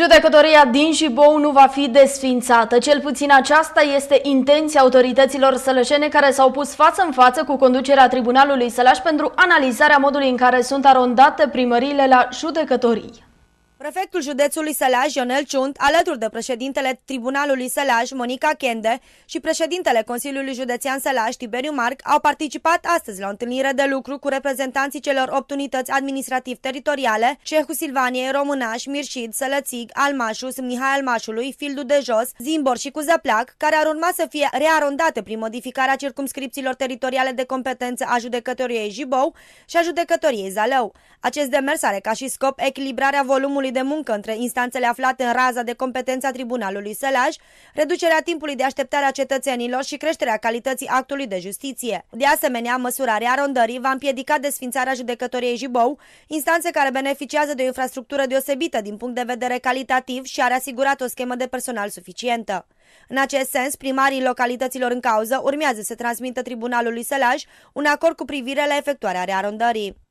Judecătoria din Jibou nu va fi desfințată. Cel puțin aceasta este intenția autorităților sălășene care s-au pus față în față cu conducerea Tribunalului Sălaș pentru analizarea modului în care sunt arondate primările la judecătorii. Prefectul județului Sălaj, Ionel Ciunt, alături de președintele Tribunalului Sălaj, Monica Chende, și președintele Consiliului Județean Sălaj, Tiberiu Marc, au participat astăzi la o întâlnire de lucru cu reprezentanții celor opt unități administrativ-teritoriale, Cehu Silvaniei, Românaș, Mirșid, Sălățig, Almașu, Mihai Almașului, Fildu de Jos, Zimbor și Cuzăplac, care ar urma să fie rearondate prin modificarea circumscripțiilor teritoriale de competență a judecătoriei Jibou și a judecătoriei Zalău. Acest demers are ca și scop echilibrarea volumului locului de muncă între instanțele aflate în raza de competența Tribunalului Sălaj, reducerea timpului de așteptare a cetățenilor și creșterea calității actului de justiție. De asemenea, măsurarea rondării va împiedica desfințarea judecătoriei Jibou, instanțe care beneficiază de o infrastructură deosebită din punct de vedere calitativ și are asigurat o schemă de personal suficientă. În acest sens, primarii localităților în cauză urmează să transmită Tribunalului Sălaj un acord cu privire la efectuarea rearondării.